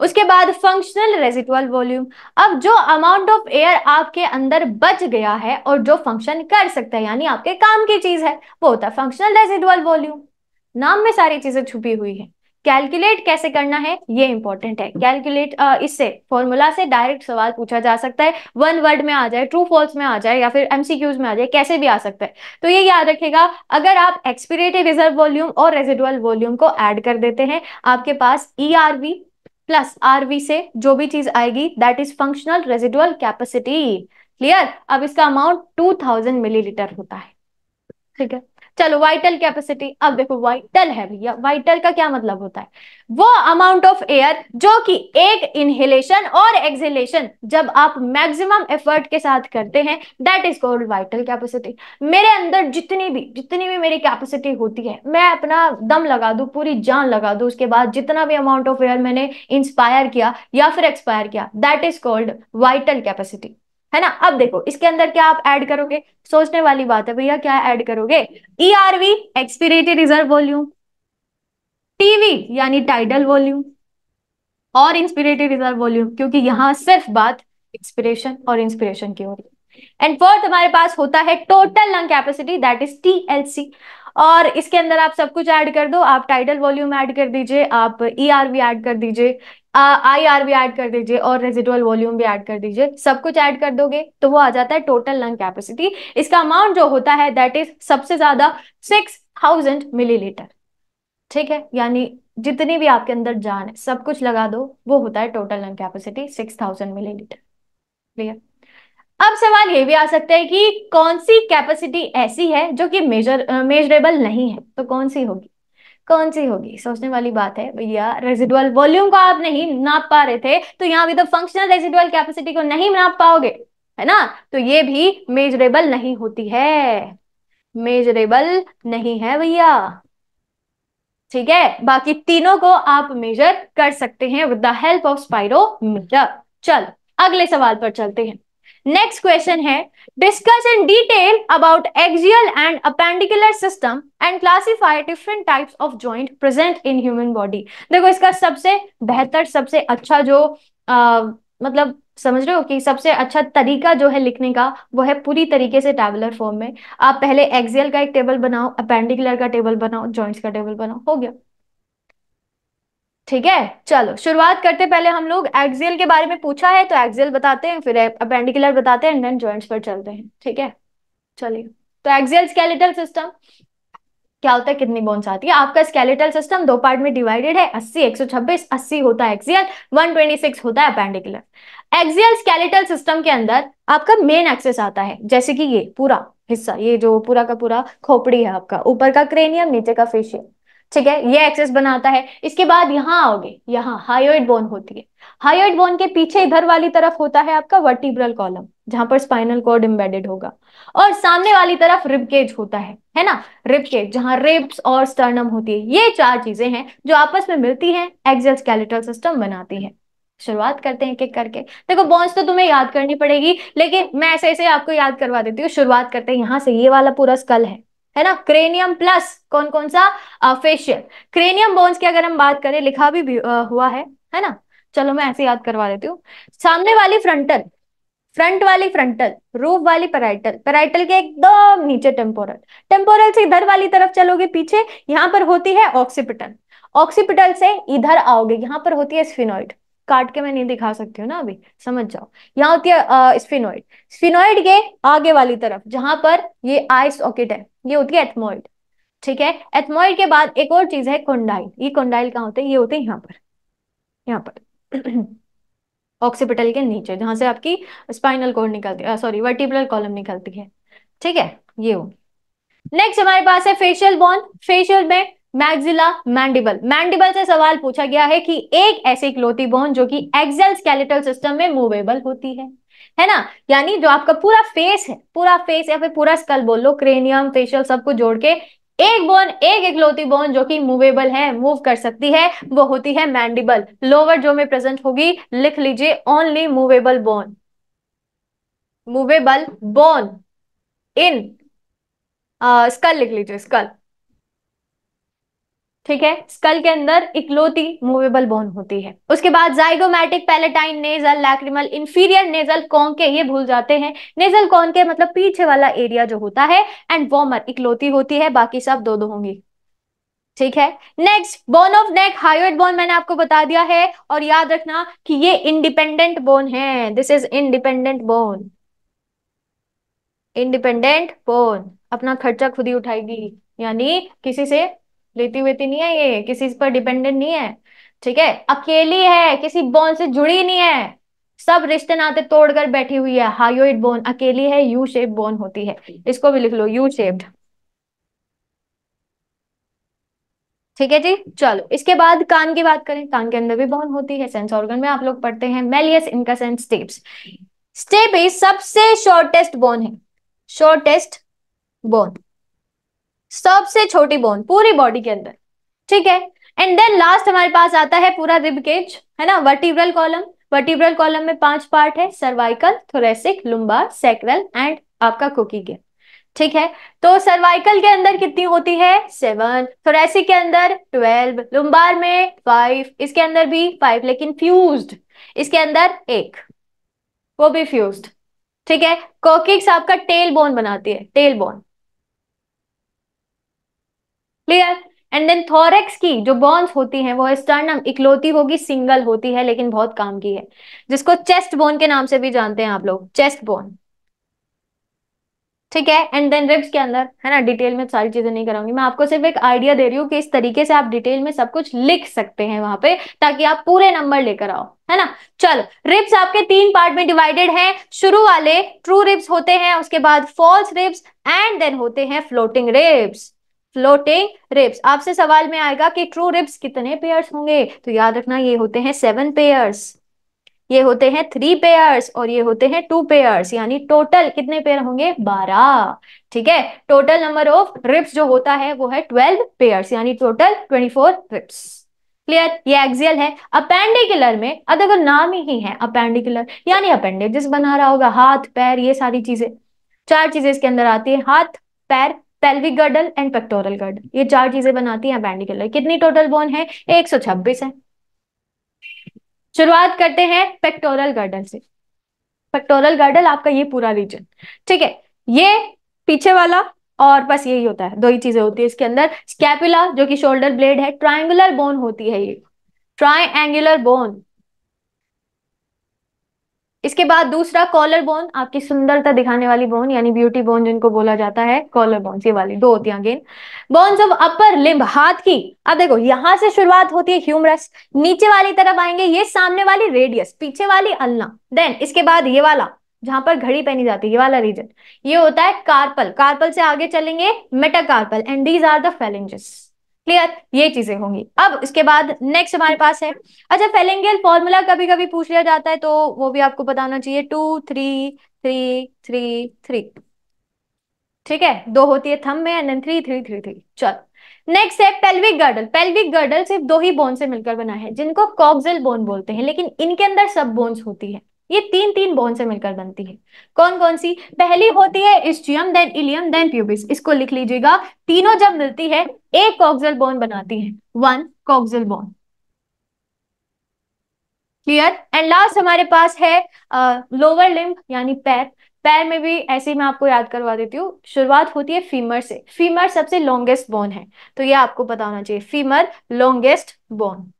उसके बाद फंक्शनल रेजिटल वॉल्यूम अब जो अमाउंट ऑफ एयर आपके अंदर बच गया है और जो फंक्शन कर सकता है यानी आपके काम की चीज है वो होता है फंक्शनल रेजिटल वॉल्यूम नाम में सारी चीजें छुपी हुई है कैलकुलेट कैसे करना है ये इंपॉर्टेंट है कैलकुलेट इससे फॉर्मूला से डायरेक्ट सवाल पूछा जा सकता है वन वर्ड में आ जाए ट्रू फॉल्स में आ जाए या फिर एमसीक्यूज में आ जाए कैसे भी आ सकता है तो ये याद रखेगा अगर आप एक्सपीरेटिव रिजर्व वॉल्यूम और रेजिडुअल वॉल्यूम को ऐड कर देते हैं आपके पास ई e प्लस आरवी से जो भी चीज आएगी that is functional residual capacity clear अब इसका अमाउंट टू थाउजेंड मिलीलीटर होता है ठीक है चलो वाइटल कैपेसिटी अब देखो वाइटल है भैया वाइटल का क्या मतलब होता है वो अमाउंट ऑफ एयर जो कि एक इनहेलेशन और एक्सहेलेशन जब आप मैक्सिमम एफर्ट के साथ करते हैं that is called vital capacity मेरे अंदर जितनी भी जितनी भी मेरी कैपेसिटी होती है मैं अपना दम लगा दू पूरी जान लगा दू उसके बाद जितना भी अमाउंट ऑफ एयर मैंने इंस्पायर किया या फिर एक्सपायर किया that is called vital capacity है ना अब देखो इसके अंदर क्या आप ऐड करोगे सोचने वाली बात है भैया क्या ऐड करोगे ERV expirated reserve volume TV यानी टाइडल वॉल्यूम और इंस्पिरेटेड रिजर्व वॉल्यूम क्योंकि यहां सिर्फ बात एक्सपीरेशन और इंस्पिरेशन की हो रही है एंड फोर्थ हमारे पास होता है total lung capacity that is TLC और इसके अंदर आप सब कुछ ऐड कर दो आप टाइडल वॉल्यूम ऐड कर दीजिए आप ईआरवी e ऐड कर दीजिए आई आर भी ऐड कर दीजिए और रेजिडुअल वॉल्यूम भी ऐड कर दीजिए सब कुछ ऐड कर दोगे तो वो आ जाता है टोटल लंग कैपेसिटी इसका अमाउंट जो होता है दैट इज सबसे ज्यादा सिक्स थाउजेंड मिलीलीटर ठीक है यानी जितनी भी आपके अंदर जान है सब कुछ लगा दो वो होता है total lung capacity six thousand millilitre clear अब सवाल ये भी आ सकता है कि कौन सी कैपेसिटी ऐसी है जो कि मेजर मेजरेबल नहीं है तो कौन सी होगी कौन सी होगी सोचने वाली बात है भैया रेजिडुअल वॉल्यूम को आप नहीं नाप पा रहे थे तो यहाँ तो फंक्शनल रेजिडुअल कैपेसिटी को नहीं नाप पाओगे है ना तो ये भी मेजरेबल नहीं होती है मेजरेबल नहीं है भैया ठीक है बाकी तीनों को आप मेजर कर सकते हैं with the help of spirometer चल अगले सवाल पर चलते हैं नेक्स्ट क्वेश्चन है discuss in detail about axial and appendicular system and classify different types of joint present in human body देखो इसका सबसे बेहतर सबसे अच्छा जो आ, मतलब समझ रहे हो कि सबसे अच्छा तरीका जो है लिखने का वो है पूरी तरीके से टेबुलर फॉर्म में आप पहले एक्सियल का एक टेबल बनाओ अपेंडिकुलर का टेबल बनाओ ज्वाइंट्स का टेबल बनाओ हो गया ठीक है चलो शुरुआत करते पहले हम लोग एक्सियल के बारे में पूछा है तो एक्सियल बताते हैं फिर अपेंडिकुलर बताते हैं एंड जॉइंट्स पर चलते हैं ठीक है चलिए तो एक्सियल स्केलेटल सिस्टम क्या होता है कितनी बोन्स आती है आपका स्केलेटल सिस्टम दो पार्ट में डिवाइडेड है 80 126 80 होता है एक्सियल 126 होता है अपेंडिकुलर एक्सियल स्केलेटल सिस्टम के अंदर आपका मेन एक्सेस आता है जैसे कि ये पूरा हिस्सा ये जो पूरा का पूरा खोपड़ी है आपका ऊपर का क्रेनियम नीचे का फेशियल ठीक है ये एक्सेस बनाता है इसके बाद यहाँ आओगे यहाँ हायोइड बोन होती है हायोइड बोन के पीछे इधर वाली तरफ होता है आपका वर्टिब्रल कॉलम जहां पर स्पाइनल कॉर्ड इम्बेडेड होगा और सामने वाली तरफ रिबकेज होता है है ना रिबकेज जहां रिब्स और स्टर्नम होती है ये चार चीजें हैं जो आपस में मिलती हैं एक्सेल स्केलेटल सिस्टम बनाती है शुरुआत करते हैं एक एक करके देखो बॉन्स तो तुम्हें याद करनी पड़ेगी लेकिन मैं ऐसे ऐसे आपको याद करवा देती हूँ शुरुआत करते हैं यहाँ से ये वाला पूरा स्कल है है ना क्रेनियम प्लस कौन कौन सा फेशियल क्रेनियम बोन्स की अगर हम बात करें लिखा भी, भी आ, हुआ है है ना चलो मैं ऐसे याद करवा देती हूँ सामने वाली फ्रंटल फ्रंट वाली फ्रंटल रूफ वाली पेराइटल पेराइटल के एकदम नीचे टेम्पोरल टेम्पोरल से इधर वाली तरफ चलोगे पीछे यहाँ पर होती है ऑक्सीपिटल ऑक्सीपिटल से इधर आओगे यहाँ पर होती है स्फिनोइड काट के मैं नहीं दिखा सकती हूँ ना अभी समझ जाओ यहाँ होती है स्फिनोइड स्फिनोइड के आगे वाली तरफ जहां पर ये आइस ऑकिट है ये होती है एथमोइड ठीक है एथमोइड के बाद एक और चीज है कोंडाइल ये कोंडाइल कहाँ होते हैं ये होते हैं यहाँ पर यहाँ पर ऑक्सीपिटल के नीचे जहां से आपकी स्पाइनल कोड निकलती है सॉरी वर्टिब्रल कॉलम निकलती है ठीक है ये हो नेक्स्ट हमारे पास है फेशियल बोन फेशियल में मैग्जिला मैंडिबल मैंडिबल से सवाल पूछा गया है कि एक ऐसी इकलौती बोन जो कि एक्सेल स्केलेटल सिस्टम में मूवेबल होती है है ना यानी जो आपका पूरा फेस है पूरा फेस या फिर पूरा स्कल बोल लो क्रेनियम फेशियल सब कुछ जोड़ के एक बोन एक इकलौती बोन जो कि मूवेबल है मूव कर सकती है वो होती है मैंडिबल लोअर जो में प्रेजेंट होगी लिख लीजिए only movable bone movable bone in skull लिख लीजिए स्कल ठीक है स्कल के अंदर इकलौती मूवेबल बोन होती है उसके बाद zygomatic palatine nasal lacrimal inferior nasal conchae ये भूल जाते हैं नेजल कॉन्के मतलब पीछे वाला एरिया जो होता है एंड वॉमर इकलौती होती है बाकी सब दो दो होंगी ठीक है next bone of neck hyoid bone मैंने आपको बता दिया है और याद रखना कि ये इंडिपेंडेंट बोन है this is independent bone independent bone अपना खर्चा खुद ही उठाएगी यानी किसी से लेती वेती तो नहीं है ये किसी पर डिपेंडेंट नहीं है ठीक है अकेली है किसी बोन से जुड़ी नहीं है सब रिश्ते नाते तोड़कर बैठी हुई है हाइड बोन अकेली है यू शेप बोन होती है इसको भी लिख लो यू शेप्ड ठीक है जी चलो इसके बाद कान की बात करें कान के अंदर भी बोन होती है सेंस ऑर्गन में आप लोग पढ़ते हैं मेलियस सेंस स्टेप्स स्टेप सबसे शॉर्टेस्ट बोन है शॉर्टेस्ट बोन सबसे छोटी बोन पूरी बॉडी के अंदर ठीक है एंड देन लास्ट हमारे पास आता है पूरा रिब केज है ना वर्टिब्रल कॉलम वर्टिब्रल कॉलम में पांच पार्ट है cervical thoracic lumbar sacral and आपका कुकी गेम ठीक है तो सर्वाइकल के अंदर कितनी होती है सेवन थोरेसिक के अंदर ट्वेल्व लुम्बार में फाइव इसके अंदर भी फाइव लेकिन फ्यूज्ड इसके अंदर एक वो भी फ्यूज्ड ठीक है कोकिक्स आपका टेल बोन बनाती है tail bone clear and then thorax की जो बोन्स होती हैं वो स्टर्नम इकलौती होगी सिंगल होती है लेकिन बहुत काम की है जिसको चेस्ट बोन के नाम से भी जानते हैं आप लोग चेस्ट बोन ठीक है एंड देन रिब्स के अंदर है ना डिटेल में सारी चीजें नहीं कराऊंगी मैं आपको सिर्फ एक आइडिया दे रही हूँ कि इस तरीके से आप डिटेल में सब कुछ लिख सकते हैं वहां पे ताकि आप पूरे नंबर लेकर आओ है ना चलो रिब्स आपके तीन पार्ट में डिवाइडेड हैं शुरू वाले ट्रू रिब्स होते हैं उसके बाद फॉल्स रिब्स एंड देन होते हैं फ्लोटिंग रिब्स फ्लोटिंग रिब्स आपसे सवाल में आएगा कि ट्रू रिब्स कितने पेयर्स होंगे तो याद रखना ये होते हैं सेवन पेयर्स ये होते हैं थ्री पेयर्स और ये होते हैं टू पेयर्स यानी टोटल कितने पेयर होंगे बारह ठीक है टोटल नंबर ऑफ रिप्स जो होता है वो है ट्वेल्व पेयर्स यानी total twenty four ribs clear ये एक्सियल है अपेंडिकुलर में अगर नाम ही है अपेंडिकुलर यानी अपेंडेजेस बना रहा होगा हाथ पैर ये सारी चीजें चार चीजें इसके अंदर आती है हाथ पैर pelvic girdle and pectoral girdle ये चार चीजें बनाती है बैंडी कितनी टोटल बोन है 126 है शुरुआत करते हैं पेक्टोरल गर्डल से पेक्टोरल गर्डल आपका ये पूरा रीजन ठीक है ये पीछे वाला और बस यही होता है दो ही चीजें होती है इसके अंदर स्कैपुला जो कि शोल्डर ब्लेड है ट्राइंगुलर बोन होती है ये ट्राइंगुलर बोन इसके बाद दूसरा कॉलर बोन आपकी सुंदरता दिखाने वाली बोन यानी ब्यूटी बोन जिनको बोला जाता है कॉलर बोन ये वाली दो होती है again bones of upper limb हाथ की अब देखो यहां से शुरुआत होती है ह्यूमरस नीचे वाली तरफ आएंगे ये सामने वाली रेडियस पीछे वाली अल्ला देन इसके बाद ये वाला जहां पर घड़ी पहनी जाती है ये वाला रीजन ये होता है कार्पल कार्पल से आगे चलेंगे metacarpal and these are the phalanges clear ये चीजें होंगी अब इसके बाद नेक्स्ट हमारे पास है अच्छा फेलेंगियल फॉर्मूला कभी कभी पूछ लिया जाता है तो वो भी आपको बताना चाहिए two three three three three ठीक है दो होती है थम में and three three three three चल नेक्स्ट है पेल्विक गर्डल पेल्विक गर्डल सिर्फ दो ही बोन से मिलकर बना है जिनको कॉक्सल बोन बोलते हैं लेकिन इनके अंदर सब बोन्स होती है ये तीन तीन बोन से मिलकर बनती है कौन कौन सी पहली होती है ischium then ilium then pubis इसको लिख लीजिएगा तीनों जब मिलती है एक कॉक्सल बोन बनाती है one coxal bone clear and last हमारे पास है लोअर uh, लिम्ब यानी पैर पैर में भी ऐसे ही मैं आपको याद करवा देती हूँ शुरुआत होती है फीमर से फीमर सबसे लॉन्गेस्ट बोन है तो ये आपको बताना चाहिए femur longest bone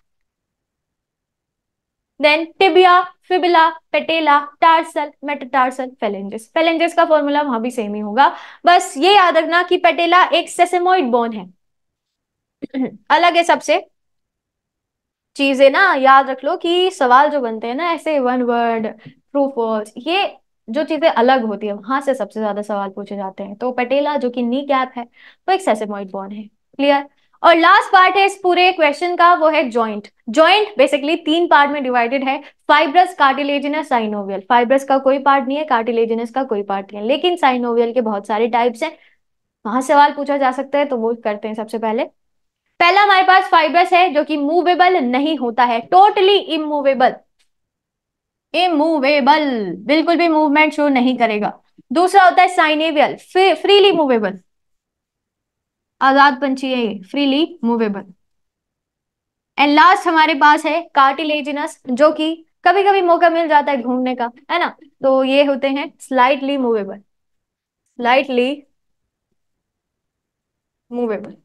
then tibia fibula patella tarsal metatarsal phalanges phalanges का फॉर्मूला वहां भी सेम ही होगा बस ये याद रखना कि पेटेला एक सेसेमोइड बोन है अलग है सबसे चीजें ना याद रख लो कि सवाल जो बनते हैं ना ऐसे वन वर्ड ट्रू फॉल्स ये जो चीजें अलग होती है वहां से सबसे ज्यादा सवाल पूछे जाते हैं तो पटेला जो कि नी कैप है वो तो एक सेसेमोइड बोन है क्लियर और लास्ट पार्ट है इस पूरे क्वेश्चन का वो है जॉइंट जॉइंट बेसिकली तीन पार्ट में डिवाइडेड है फाइब्रस कार्टिलेजिनस साइनोवियल फाइब्रस का कोई पार्ट नहीं है कार्टिलेजिनस का कोई पार्ट नहीं है लेकिन साइनोवियल के बहुत सारे टाइप्स हैं वहां सवाल पूछा जा सकता है तो वो करते हैं सबसे पहले पहला हमारे पास फाइब्रस है जो कि मूवेबल नहीं होता है टोटली इमूवेबल इमूवेबल बिल्कुल भी मूवमेंट शो नहीं करेगा दूसरा होता है साइनेवियल फ्रीली मूवेबल आजाद पंछी है फ्रीली मूवेबल एंड लास्ट हमारे पास है कार्टिलेजिनस जो कि कभी कभी मौका मिल जाता है घूमने का है ना तो ये होते हैं स्लाइटली मूवेबल स्लाइटली मूवेबल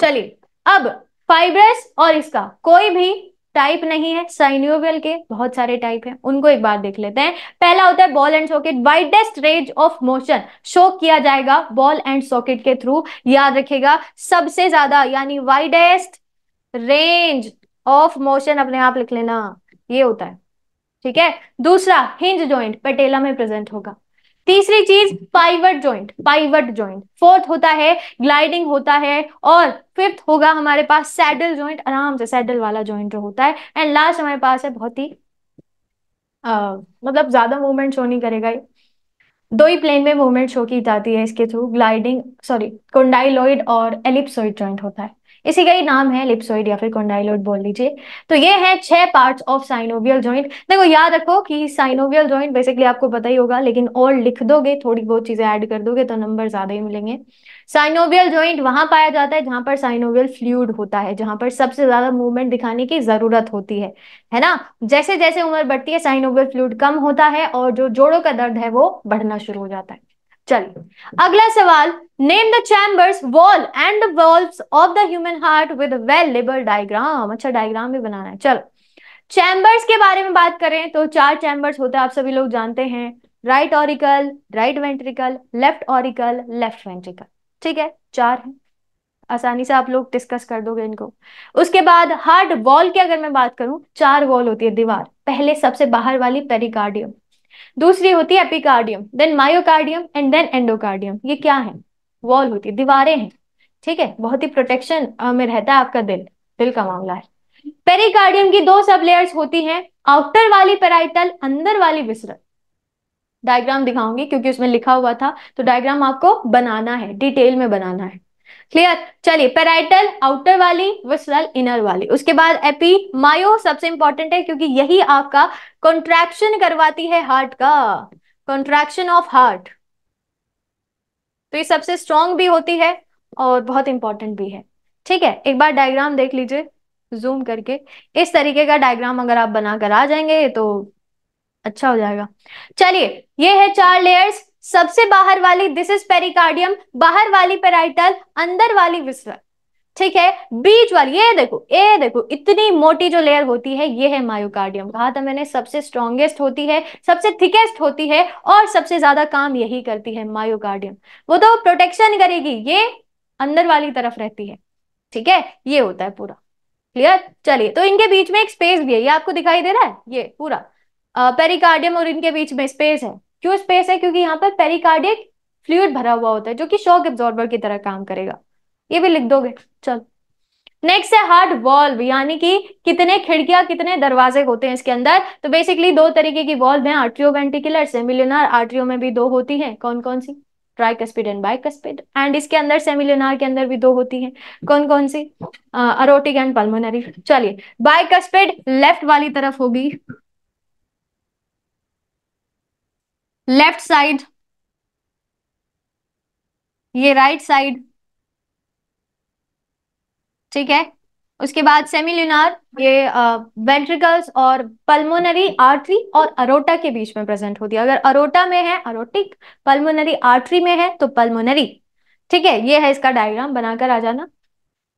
चलिए अब फाइब्रस और इसका कोई भी टाइप नहीं है साइनियोवियल के बहुत सारे टाइप हैं उनको एक बार देख लेते हैं पहला होता है ball and socket widest range of motion show किया जाएगा बॉल एंड सॉकेट के थ्रू याद रखेगा सबसे ज्यादा यानी वाइडेस्ट रेंज ऑफ मोशन अपने आप लिख लेना ये होता है ठीक है दूसरा हिंज ज्वाइंट पटेला में प्रेजेंट होगा तीसरी चीज pivot joint pivot joint fourth होता है ग्लाइडिंग होता है और फिफ्थ होगा हमारे पास सैडल ज्वाइंट आराम से सैडल वाला ज्वाइंट जो होता है एंड लास्ट हमारे पास है बहुत ही मतलब ज्यादा मूवमेंट शो नहीं करेगा ये दो ही प्लेन में मूवमेंट शो की जाती है इसके थ्रू ग्लाइडिंग सॉरी कोंडाइलॉइड और एलिप्सोइड ज्वाइंट होता है इसी का ही नाम है लिप्सोइड या फिर कोंडाइलोइड बोल लीजिए तो ये है छह पार्ट्स ऑफ साइनोवियल ज्वाइंट देखो याद रखो कि साइनोवियल ज्वाइंट बेसिकली आपको पता ही होगा लेकिन और लिख दोगे थोड़ी बहुत चीजें ऐड कर दोगे तो नंबर ज्यादा ही मिलेंगे साइनोवियल ज्वाइंट वहां पाया जाता है जहां पर साइनोवियल फ्लूड होता है जहां पर सबसे ज्यादा मूवमेंट दिखाने की जरूरत होती है है ना जैसे जैसे उम्र बढ़ती है साइनोवियल फ्लूड कम होता है और जो जोड़ों का दर्द है वो बढ़ना शुरू हो जाता है चलिए अगला सवाल name the chambers wall and of the human heart with well label diagram अच्छा डायग्राम भी बनाना है चलो चैम्बर्स के बारे में बात करें तो चार चैम्बर्स होते हैं आप सभी लोग जानते हैं right auricle right ventricle left auricle left ventricle ठीक है चार है आसानी से आप लोग डिस्कस कर दोगे इनको उसके बाद हार्ट वॉल की अगर मैं बात करूं चार वॉल होती है दीवार पहले सबसे बाहर वाली पेरिकार्डियम दूसरी होती है epicardium then myocardium and then endocardium ये क्या है वॉल होती है दीवारें हैं ठीक है बहुत ही प्रोटेक्शन में रहता है आपका दिल दिल का मामला है पेरिकार्डियम की दो सब लेयर्स होती हैं आउटर वाली पेराइटल अंदर वाली विसरल डायग्राम दिखाऊंगी क्योंकि उसमें लिखा हुआ था तो डायग्राम आपको बनाना है डिटेल में बनाना है क्लियर चलिए पेराइटल आउटर वाली विसरल इनर वाली उसके बाद एपी मायो सबसे इंपॉर्टेंट है क्योंकि यही आपका कॉन्ट्रैक्शन करवाती है हार्ट का कॉन्ट्रैक्शन ऑफ हार्ट तो ये सबसे स्ट्रॉन्ग भी होती है और बहुत इंपॉर्टेंट भी है ठीक है एक बार डायग्राम देख लीजिए जूम करके इस तरीके का डायग्राम अगर आप बनाकर आ जाएंगे तो अच्छा हो जाएगा चलिए ये है चार लेयर्स सबसे बाहर वाली दिस इज पेरिकार्डियम बाहर वाली पेराइटल अंदर वाली विस्वर ठीक है बीच वाली ये देखो ये देखो इतनी मोटी जो लेयर होती है ये है मायोकार्डियम कहा था मैंने सबसे स्ट्रॉन्गेस्ट होती है सबसे थिकेस्ट होती है और सबसे ज्यादा काम यही करती है मायोकार्डियम वो तो प्रोटेक्शन करेगी ये अंदर वाली तरफ रहती है ठीक है ये होता है पूरा क्लियर चलिए तो इनके बीच में एक स्पेस भी है ये आपको दिखाई दे रहा है ये पूरा पेरिकार्डियम और इनके बीच में स्पेस है क्यों स्पेस है क्योंकि यहाँ पर पेरिकार्डिक फ्लूड भरा हुआ होता है जो कि शॉक एब्जॉर्बर की तरह काम करेगा ये भी लिख दोगे चल नेक्स्ट है हार्ट वॉल्व यानी कि कितने खिड़कियां कितने दरवाजे होते हैं इसके अंदर तो बेसिकली दो तरीके की वॉल्व है आर्ट्रियो वेंटिकुलर सेमिलियनार आर्ट्रियो में भी दो होती है कौन कौन सी tricuspid and cuspid and इसके अंदर सेमिलियनार के अंदर भी दो होती है कौन कौन सी अरोटिक एंड पल्मोनरी चलिए बाइकस्पिड लेफ्ट वाली तरफ होगी लेफ्ट साइड ये राइट साइड ठीक है उसके बाद सेमिल्यूनार ये वेंट्रिकल्स और पल्मोनरी आर्टरी और अरोटा के बीच में प्रेजेंट होती है अगर अरोटा में है अरोटिक पल्मोनरी आर्टरी में है तो पल्मोनरी ठीक है ये है इसका डायग्राम बनाकर आ जाना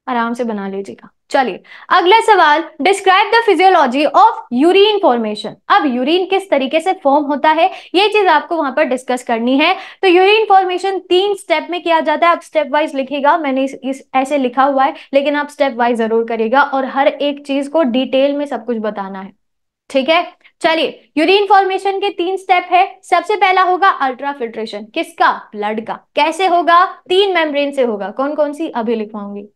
आराम से बना लीजिएगा चलिए अगला सवाल describe the physiology of urine formation अब यूरिन किस तरीके से फॉर्म होता है ये चीज आपको वहां पर डिस्कस करनी है तो यूरिन फॉर्मेशन तीन स्टेप में किया जाता है आप स्टेप वाइज लिखेगा मैंने इस, इस ऐसे लिखा हुआ है लेकिन आप स्टेप वाइज जरूर करेगा और हर एक चीज को डिटेल में सब कुछ बताना है ठीक है चलिए यूरिन फॉर्मेशन के तीन स्टेप है सबसे पहला होगा अल्ट्रा फिल्ट्रेशन किसका ब्लड का कैसे होगा तीन मेम्ब्रेन से होगा कौन कौन सी अभी लिखवाऊंगी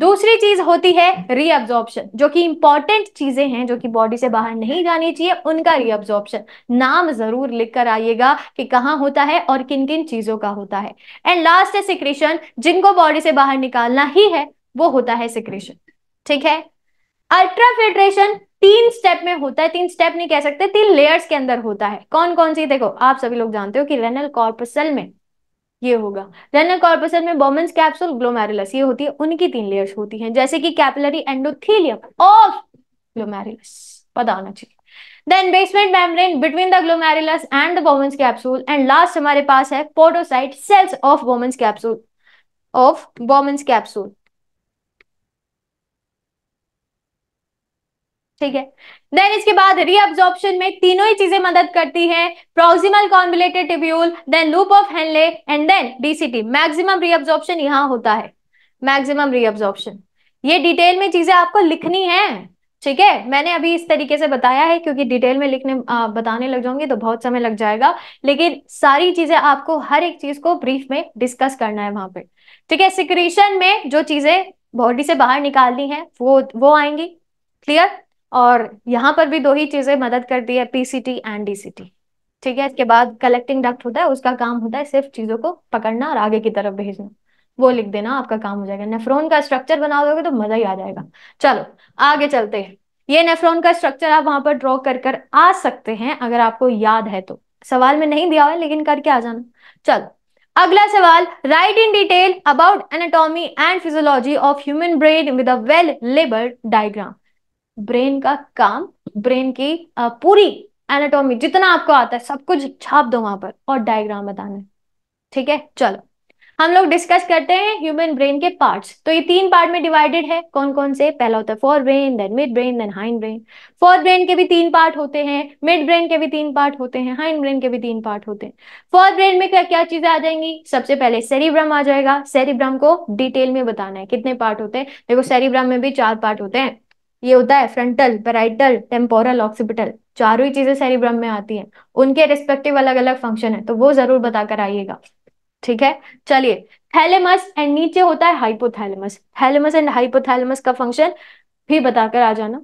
दूसरी चीज होती है रीअब्जॉर्प्शन जो कि इंपॉर्टेंट चीजें हैं जो कि बॉडी से बाहर नहीं जानी चाहिए उनका रीअब्जॉर्प्शन नाम जरूर लिख कर आइएगा कि कहाँ होता है और किन किन चीजों का होता है एंड लास्ट है सिक्रेशन जिनको बॉडी से बाहर निकालना ही है वो होता है सिक्रेशन ठीक है अल्ट्राफिल्ट्रेशन तीन स्टेप में होता है तीन स्टेप नहीं कह सकते तीन लेयर्स के अंदर होता है कौन कौन सी देखो आप सभी लोग जानते हो कि रेनल कॉर्पसल में ये होगा रेनल कॉर्पसल में बोमेंस कैप्सूल ग्लोमेरुलस ये होती है उनकी तीन लेयर्स होती हैं जैसे कि कैपिलरी एंडोथीलियम ऑफ ग्लोमेरुलस पता होना चाहिए then basement membrane between the glomerulus and the Bowman's capsule and last हमारे पास है podocyte cells of Bowman's capsule of Bowman's capsule ठीक है देन इसके बाद रीअब्जॉर्प्शन में तीनों ही चीजें मदद करती है proximal convoluted tubule then loop of Henle and then DCT maximum reabsorption यहां होता है मैक्सिमम रीअब्जॉर्प्शन ये डिटेल में चीजें आपको लिखनी है ठीक है मैंने अभी इस तरीके से बताया है क्योंकि डिटेल में लिखने आ, बताने लग जाऊंगी तो बहुत समय लग जाएगा लेकिन सारी चीजें आपको हर एक चीज को ब्रीफ में डिस्कस करना है वहां पे ठीक है सिक्रेशन में जो चीजें बॉडी से बाहर निकालनी है वो वो आएंगी क्लियर और यहाँ पर भी दो ही चीजें मदद करती है पीसीटी एंड डीसीटी ठीक है इसके बाद कलेक्टिंग डक्ट होता है उसका काम होता है सिर्फ चीजों को पकड़ना और आगे की तरफ भेजना वो लिख देना आपका काम हो जाएगा नेफ्रोन का स्ट्रक्चर बना दोगे तो मजा ही आ जाएगा चलो आगे चलते हैं ये नेफ्रोन का स्ट्रक्चर आप वहां पर ड्रॉ कर कर आ सकते हैं अगर आपको याद है तो सवाल में नहीं दिया हुआ है लेकिन करके आ जाना चलो अगला सवाल write in detail about anatomy and physiology of human brain with a well labelled diagram brain का काम ब्रेन की पूरी एनाटॉमी जितना आपको आता है सब कुछ छाप दो वहां पर और डायग्राम बताना है ठीक है चलो हम लोग डिस्कस करते हैं ह्यूमन ब्रेन के पार्ट्स तो ये तीन पार्ट में डिवाइडेड है कौन कौन से पहला होता है forebrain then midbrain then hindbrain forebrain के भी तीन पार्ट होते हैं मिड ब्रेन के भी तीन पार्ट होते हैं हाइंड ब्रेन के भी तीन पार्ट होते हैं फोर ब्रेन में क्या क्या चीजें आ जाएंगी सबसे पहले सेरिब्रम आ जाएगा सेरिब्रम को डिटेल में बताना है कितने पार्ट होते हैं देखो सेरिब्रम में भी चार पार्ट होते हैं ये होता है फ्रंटल पेराइटल टेम्पोरल ऑक्सीपिटल चारों ही चीजें सेरिब्रम में आती हैं उनके रिस्पेक्टिव अलग अलग फंक्शन है तो वो जरूर बताकर आइएगा ठीक है चलिए थैलेमस एंड नीचे होता है हाइपोथैलेमस थैलेमस एंड हाइपोथैलेमस का फंक्शन भी बताकर आ जाना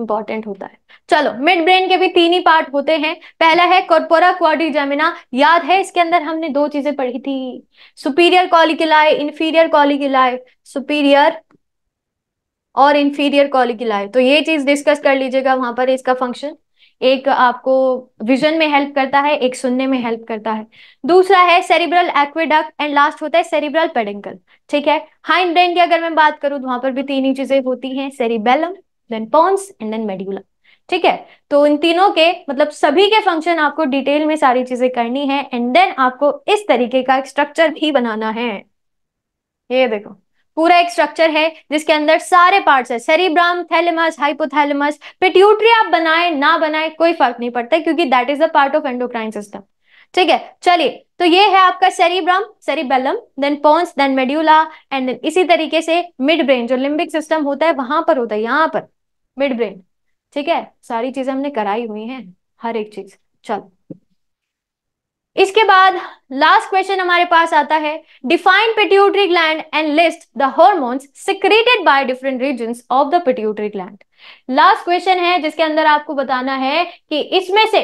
इंपॉर्टेंट होता है चलो मिड ब्रेन के भी तीन ही पार्ट होते हैं पहला है कॉर्पोरा क्वाड्रिजेमिना याद है इसके अंदर हमने दो चीजें पढ़ी थी superior colliculi inferior colliculi superior और इन्फीरियर कॉलिकुलाय तो ये चीज डिस्कस कर लीजिएगा वहां पर इसका फंक्शन एक आपको विजन में हेल्प करता है एक सुनने में हेल्प करता है दूसरा है सेरिब्रल एक्वेडक एंड लास्ट होता है सेरिब्रल पेडेंकल ठीक है हाइंड ब्रेन की अगर मैं बात करूं तो वहां पर भी तीन ही चीजें होती हैं cerebellum then pons and then medulla ठीक है तो इन तीनों के मतलब सभी के फंक्शन आपको डिटेल में सारी चीजें करनी है एंड देन आपको इस तरीके का स्ट्रक्चर भी बनाना है ये देखो पूरा एक स्ट्रक्चर है जिसके अंदर सारे पार्ट्स है सेरिब्राम थैलेमस हाइपोथैलेमस पिट्यूटरी आप बनाए ना बनाए कोई फर्क नहीं पड़ता क्योंकि that is a part of endocrine system ठीक है चलिए तो ये है आपका cerebrum cerebellum then pons then medulla and then इसी तरीके से मिड ब्रेन जो लिम्बिक सिस्टम होता है वहां पर होता है यहाँ पर मिड ब्रेन ठीक है सारी चीजें हमने कराई हुई हैं हर एक चीज चल इसके बाद लास्ट क्वेश्चन हमारे पास आता है define pituitary gland and list the hormones secreted by different region of the pituitary gland last question है जिसके अंदर आपको बताना है कि इसमें से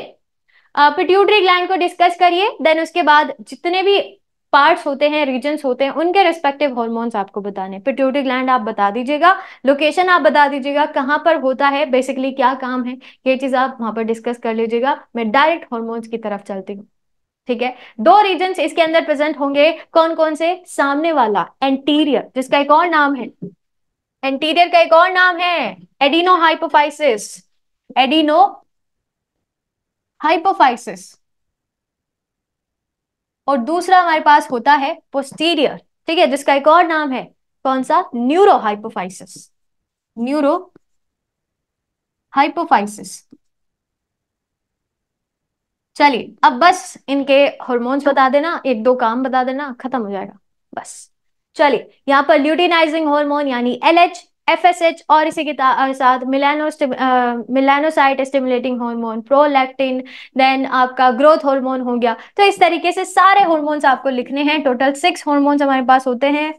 पिट्यूटरी ग्लैंड को डिस्कस करिए देन उसके बाद जितने भी पार्ट्स होते हैं रीजन होते हैं उनके रेस्पेक्टिव हॉर्मोन्स आपको बताने पिट्यूटरी ग्लैंड आप बता दीजिएगा लोकेशन आप बता दीजिएगा कहाँ पर होता है बेसिकली क्या काम है ये चीज आप वहां पर डिस्कस कर लीजिएगा मैं डायरेक्ट हॉर्मोन्स की तरफ चलती हूँ ठीक है दो रीजन इसके अंदर प्रेजेंट होंगे कौन कौन से सामने वाला एंटीरियर जिसका एक और नाम है एंटीरियर का एक और नाम है एडिनो हाइपोफाइसिस एडिनो हाइपोफाइसिस और दूसरा हमारे पास होता है पोस्टीरियर ठीक है जिसका एक और नाम है कौन सा न्यूरो हाइपोफाइसिस न्यूरो हाइपोफाइसिस चलिए अब बस इनके हॉर्मोन्स बता देना एक दो काम बता देना खत्म हो जाएगा बस चलिए यहाँ पर ल्यूटिनाइजिंग हार्मोन यानी L H F S H और इसी के साथ melanocyte stimulating hormone prolactin then आपका ग्रोथ हार्मोन हो गया तो इस तरीके से सारे हार्मोन्स आपको लिखने हैं टोटल सिक्स हार्मोन्स हमारे पास होते हैं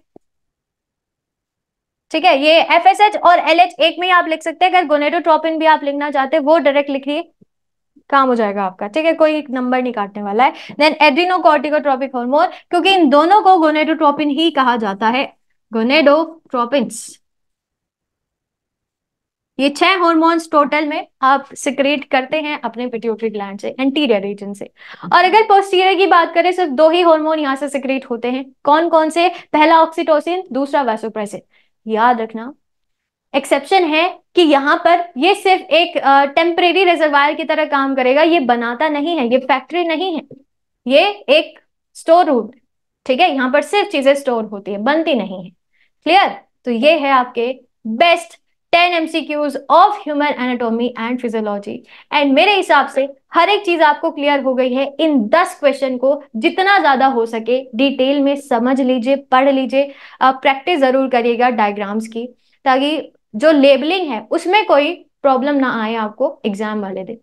ठीक है ये एफ एस एच और एल एच एक में ही आप लिख सकते हैं अगर गोनेटोट्रोपिन भी आप लिखना चाहते हैं वो डायरेक्ट लिखिए काम हो जाएगा आपका ठीक है कोई एक नंबर नहीं काटने वाला है देन एड्रीनोकॉर्टिकोट्रोपिक हॉर्मोन क्योंकि इन दोनों को गोनेडोट्रोपिन ही कहा जाता है गोनेडोट्रोपिन्स ये छह हॉर्मोन्स टोटल में आप सिक्रेट करते हैं अपने पिट्यूटरी ग्लैंड से एंटीरियर रीजन से और अगर पोस्टीरियर की बात करें सिर्फ दो ही हॉर्मोन यहाँ से सिक्रेट होते हैं कौन कौन से पहला ऑक्सीटोसिन दूसरा वैसोप्रेसिन याद रखना एक्सेप्शन है कि यहाँ पर ये सिर्फ एक टेम्परेरी रिजर्वायर की तरह काम करेगा ये बनाता नहीं है ये फैक्ट्री नहीं है ये एक स्टोर रूम ठीक है यहाँ पर सिर्फ चीजें स्टोर होती है बनती नहीं है क्लियर तो ये है आपके best ten MCQs of human anatomy and physiology and मेरे हिसाब से हर एक चीज आपको क्लियर हो गई है इन दस क्वेश्चन को जितना ज्यादा हो सके डिटेल में समझ लीजिए पढ़ लीजिए प्रैक्टिस जरूर करिएगा डायग्राम्स की ताकि जो लेबलिंग है उसमें कोई प्रॉब्लम ना आए आपको एग्जाम वाले दिन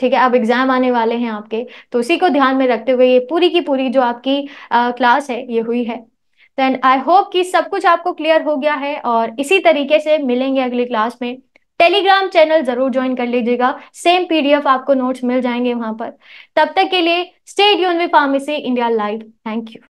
ठीक है अब एग्जाम आने वाले हैं आपके तो उसी को ध्यान में रखते हुए ये पूरी की पूरी जो आपकी आ, क्लास है ये हुई है देन आई होप कि सब कुछ आपको क्लियर हो गया है और इसी तरीके से मिलेंगे अगली क्लास में टेलीग्राम चैनल जरूर ज्वाइन कर लीजिएगा सेम पीडीएफ आपको नोट्स मिल जाएंगे वहां पर तब तक के लिए स्टेट यून with pharmacy India live thank you